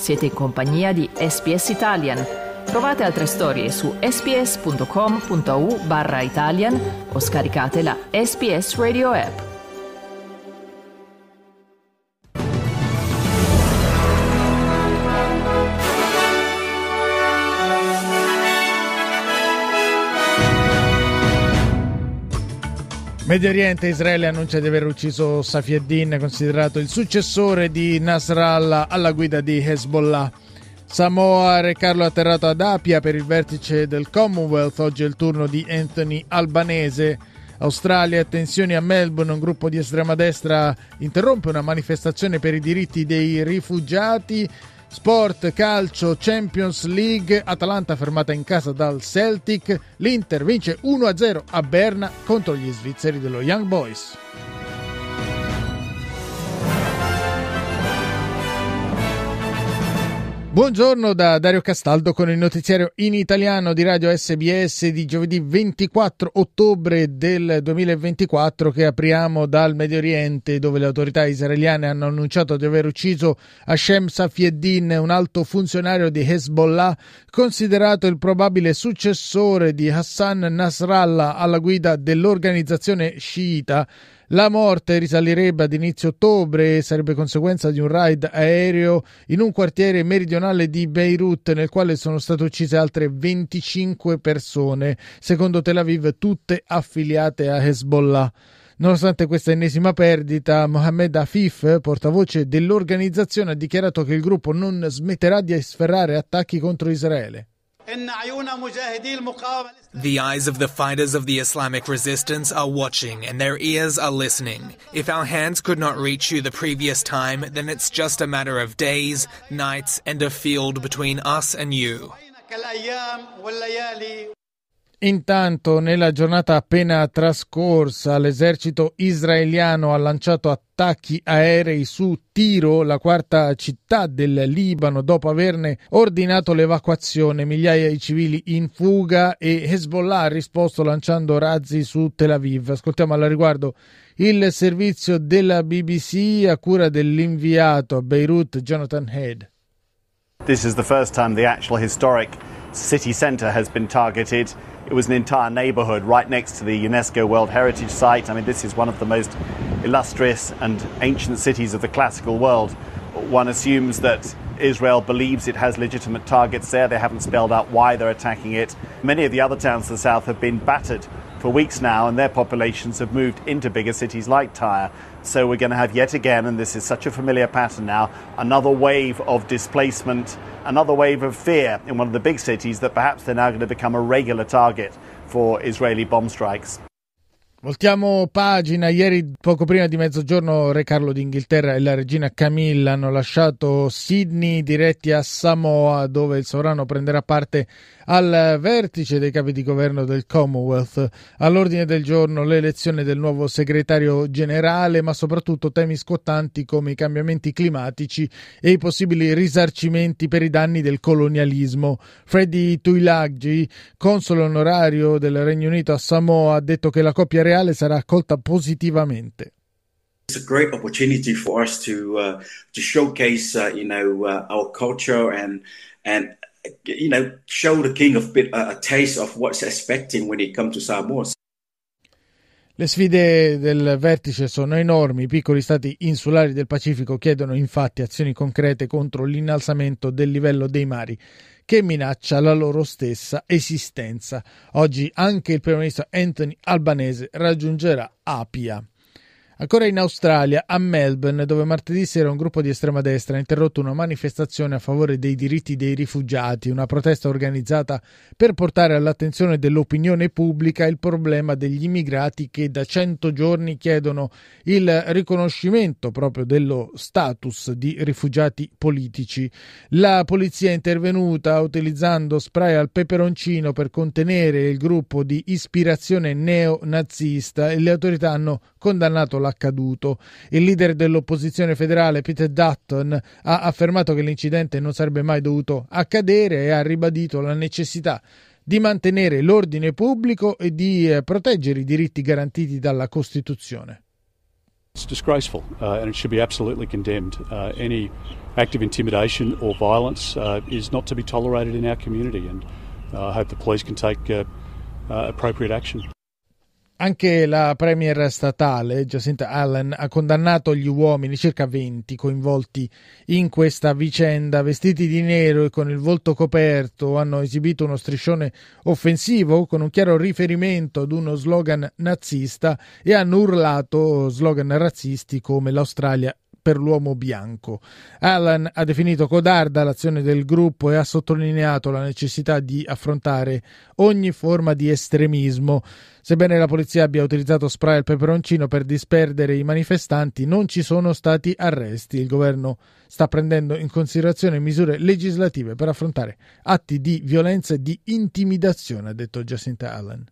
Siete in compagnia di SPS Italian. Trovate altre storie su sps.com.u barra Italian o scaricate la SPS Radio app. Medio Oriente, Israele annuncia di aver ucciso Safi considerato il successore di Nasrallah alla guida di Hezbollah. Samoa Re Carlo atterrato ad Apia per il vertice del Commonwealth, oggi è il turno di Anthony Albanese. Australia, tensioni a Melbourne, un gruppo di estrema destra interrompe una manifestazione per i diritti dei rifugiati Sport, calcio, Champions League, Atalanta fermata in casa dal Celtic, l'Inter vince 1-0 a Berna contro gli svizzeri dello Young Boys. Buongiorno da Dario Castaldo con il notiziario in italiano di Radio SBS di giovedì 24 ottobre del 2024 che apriamo dal Medio Oriente dove le autorità israeliane hanno annunciato di aver ucciso Hashem Safieddin, un alto funzionario di Hezbollah considerato il probabile successore di Hassan Nasrallah alla guida dell'organizzazione sciita. La morte risalirebbe ad inizio ottobre e sarebbe conseguenza di un raid aereo in un quartiere meridionale di Beirut nel quale sono state uccise altre 25 persone, secondo Tel Aviv tutte affiliate a Hezbollah. Nonostante questa ennesima perdita, Mohamed Afif, portavoce dell'organizzazione, ha dichiarato che il gruppo non smetterà di sferrare attacchi contro Israele. The eyes of the fighters of the Islamic resistance are watching and their ears are listening. If our hands could not reach you the previous time, then it's just a matter of days, nights, and a field between us and you. Intanto, nella giornata appena trascorsa, l'esercito israeliano ha lanciato attacchi aerei su Tiro, la quarta città del Libano, dopo averne ordinato l'evacuazione. Migliaia di civili in fuga e Hezbollah ha risposto lanciando razzi su Tel Aviv. Ascoltiamo alla riguardo il servizio della BBC a cura dell'inviato a Beirut Jonathan Head. This is the first time the actual historic city center has been targeted. It was an entire neighborhood right next to the UNESCO World Heritage Site. I mean, this is one of the most illustrious and ancient cities of the classical world. One assumes that Israel believes it has legitimate targets there. They haven't spelled out why they're attacking it. Many of the other towns to the south have been battered for weeks now, and their populations have moved into bigger cities like Tyre. So we're going to have yet again, and this is such a familiar pattern now, another wave of displacement, another wave of fear in one of the big cities that perhaps they're now going to become a regular target for Israeli bomb strikes. Voltiamo pagina, ieri poco prima di mezzogiorno Re Carlo d'Inghilterra e la regina Camilla hanno lasciato Sydney diretti a Samoa dove il sovrano prenderà parte al vertice dei capi di governo del Commonwealth. All'ordine del giorno l'elezione del nuovo segretario generale ma soprattutto temi scottanti come i cambiamenti climatici e i possibili risarcimenti per i danni del colonialismo. Freddy Tuilagi, console onorario del Regno Unito a Samoa, ha detto che la coppia Reale sarà accolta positivamente. It's a great opportunity for us to uh, to showcase, uh, you know, uh, our culture and and you know show the king of bit uh, a taste of what's expecting when he comes to Samoa. Le sfide del vertice sono enormi, i piccoli stati insulari del Pacifico chiedono infatti azioni concrete contro l'innalzamento del livello dei mari che minaccia la loro stessa esistenza. Oggi anche il primo ministro Anthony Albanese raggiungerà Apia. Ancora in Australia, a Melbourne, dove martedì sera un gruppo di estrema destra ha interrotto una manifestazione a favore dei diritti dei rifugiati, una protesta organizzata per portare all'attenzione dell'opinione pubblica il problema degli immigrati che da 100 giorni chiedono il riconoscimento proprio dello status di rifugiati politici. La polizia è intervenuta utilizzando spray al peperoncino per contenere il gruppo di ispirazione neonazista e le autorità hanno condannato la l'accaduto. Il leader dell'opposizione federale Peter Dutton ha affermato che l'incidente non sarebbe mai dovuto accadere e ha ribadito la necessità di mantenere l'ordine pubblico e di eh, proteggere i diritti garantiti dalla Costituzione. It's disgraceful uh, and it should be absolutely condemned. Uh, any act of intimidation or violence uh, is not to be tolerated in our community and uh, I hope the police can take uh, uh, appropriate action. Anche la premier statale Jacinta Allen ha condannato gli uomini, circa 20, coinvolti in questa vicenda. Vestiti di nero e con il volto coperto hanno esibito uno striscione offensivo con un chiaro riferimento ad uno slogan nazista e hanno urlato slogan razzisti come l'Australia per l'uomo bianco. Allen ha definito codarda l'azione del gruppo e ha sottolineato la necessità di affrontare ogni forma di estremismo. Sebbene la polizia abbia utilizzato spray al peperoncino per disperdere i manifestanti, non ci sono stati arresti. Il governo sta prendendo in considerazione misure legislative per affrontare atti di violenza e di intimidazione, ha detto Jacinta Allen.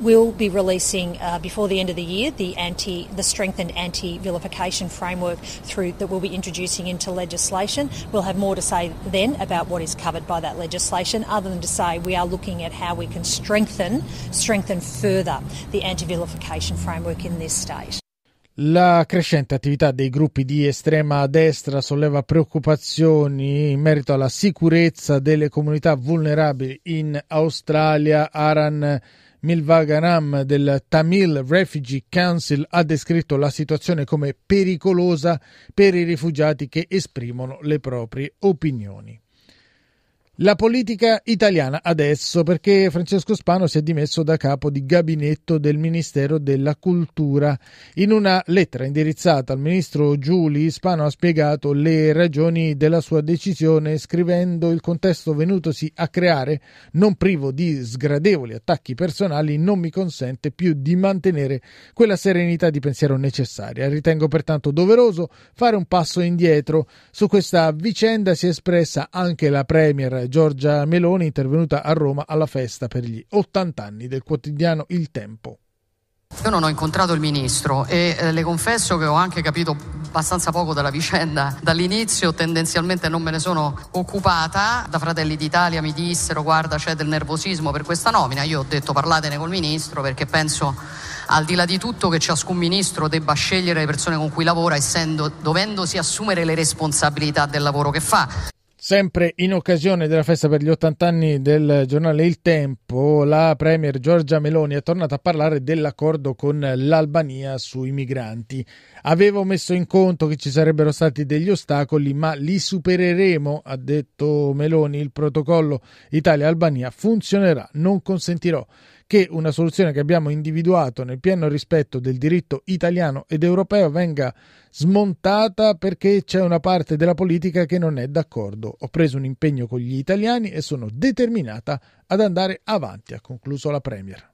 We'll be releasing uh, before the end of the year the anti, the strengthened anti-vilification framework through that we'll be introducing into legislation. We'll have more to say then about what is covered by that legislation, other than to say we are looking at how we can strengthen, strengthen further the anti-vilification framework in this state. La crescente attività dei gruppi di estrema destra solleva preoccupazioni in merito alla sicurezza delle comunità vulnerabili in Australia. Aran Milvagaram del Tamil Refugee Council ha descritto la situazione come pericolosa per i rifugiati che esprimono le proprie opinioni. La politica italiana adesso perché Francesco Spano si è dimesso da capo di gabinetto del Ministero della Cultura. In una lettera indirizzata al ministro Giuli, Spano ha spiegato le ragioni della sua decisione scrivendo il contesto venutosi a creare, non privo di sgradevoli attacchi personali, non mi consente più di mantenere quella serenità di pensiero necessaria. Ritengo pertanto doveroso fare un passo indietro. Su questa vicenda si è espressa anche la Premier Giorgia Meloni intervenuta a Roma alla festa per gli 80 anni del quotidiano Il Tempo. Io non ho incontrato il ministro e eh, le confesso che ho anche capito abbastanza poco della vicenda dall'inizio, tendenzialmente non me ne sono occupata. Da Fratelli d'Italia mi dissero guarda c'è del nervosismo per questa nomina, io ho detto parlatene col ministro perché penso al di là di tutto che ciascun ministro debba scegliere le persone con cui lavora essendo, dovendosi assumere le responsabilità del lavoro che fa. Sempre in occasione della festa per gli 80 anni del giornale Il Tempo, la Premier Giorgia Meloni è tornata a parlare dell'accordo con l'Albania sui migranti. Avevo messo in conto che ci sarebbero stati degli ostacoli, ma li supereremo, ha detto Meloni. Il protocollo Italia-Albania funzionerà, non consentirò che una soluzione che abbiamo individuato nel pieno rispetto del diritto italiano ed europeo venga smontata perché c'è una parte della politica che non è d'accordo. Ho preso un impegno con gli italiani e sono determinata ad andare avanti, ha concluso la Premier.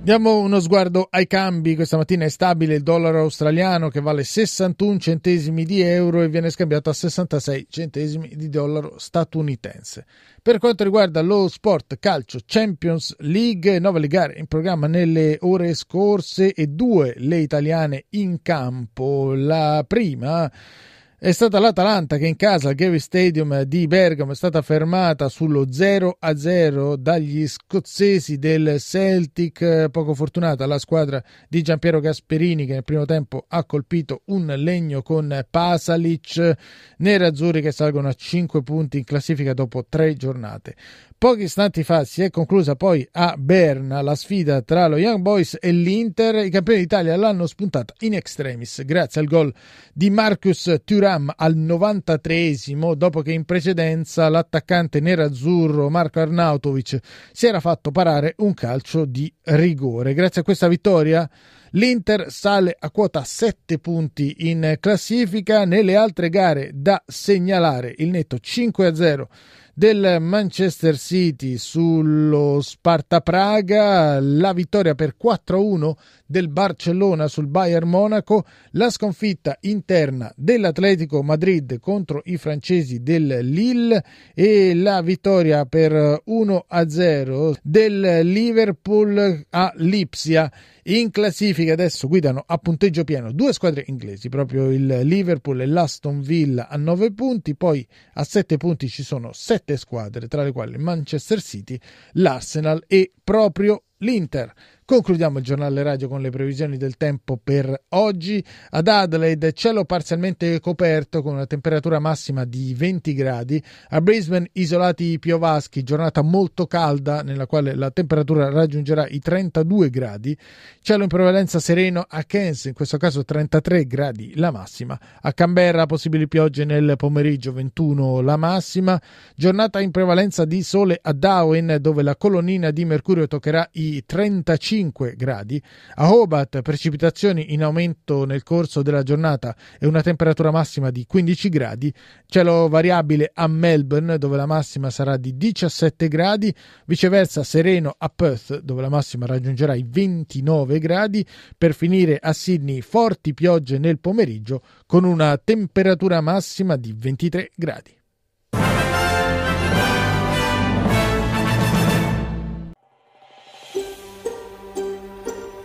Diamo uno sguardo ai cambi. Questa mattina è stabile il dollaro australiano che vale 61 centesimi di euro e viene scambiato a 66 centesimi di dollaro statunitense. Per quanto riguarda lo sport calcio Champions League, nove le gare in programma nelle ore scorse e due le italiane in campo. La prima è stata l'Atalanta che in casa al Gary Stadium di Bergamo è stata fermata sullo 0-0 dagli scozzesi del Celtic, poco fortunata la squadra di Giampiero Gasperini che nel primo tempo ha colpito un legno con Pasalic, nerazzurri che salgono a 5 punti in classifica dopo 3 giornate. Pochi istanti fa si è conclusa poi a Berna la sfida tra lo Young Boys e l'Inter. I campioni d'Italia l'hanno spuntata in extremis grazie al gol di Marcus Thuram al 93 dopo che in precedenza l'attaccante nerazzurro Marco Arnautovic si era fatto parare un calcio di rigore. Grazie a questa vittoria L'Inter sale a quota 7 punti in classifica. Nelle altre gare da segnalare il netto 5-0 del Manchester City sullo Sparta Praga, la vittoria per 4-1 del Barcellona sul Bayern Monaco, la sconfitta interna dell'Atletico Madrid contro i francesi del Lille e la vittoria per 1-0 del Liverpool a Lipsia. In classifica adesso guidano a punteggio pieno due squadre inglesi, proprio il Liverpool e l'Aston Villa a 9 punti, poi a 7 punti ci sono 7 squadre, tra le quali Manchester City, l'Arsenal e proprio l'Inter. Concludiamo il giornale radio con le previsioni del tempo per oggi. Ad Adelaide cielo parzialmente coperto con una temperatura massima di 20 gradi. A Brisbane isolati piovaschi, giornata molto calda nella quale la temperatura raggiungerà i 32 gradi. Cielo in prevalenza sereno a Cairns, in questo caso 33 gradi la massima. A Canberra possibili piogge nel pomeriggio 21 la massima. Giornata in prevalenza di sole a Darwin dove la colonnina di mercurio toccherà i 35 5 gradi. A Hobart precipitazioni in aumento nel corso della giornata e una temperatura massima di 15 gradi. Cielo variabile a Melbourne dove la massima sarà di 17 gradi, viceversa sereno a Perth dove la massima raggiungerà i 29 gradi, per finire a Sydney forti piogge nel pomeriggio con una temperatura massima di 23 gradi.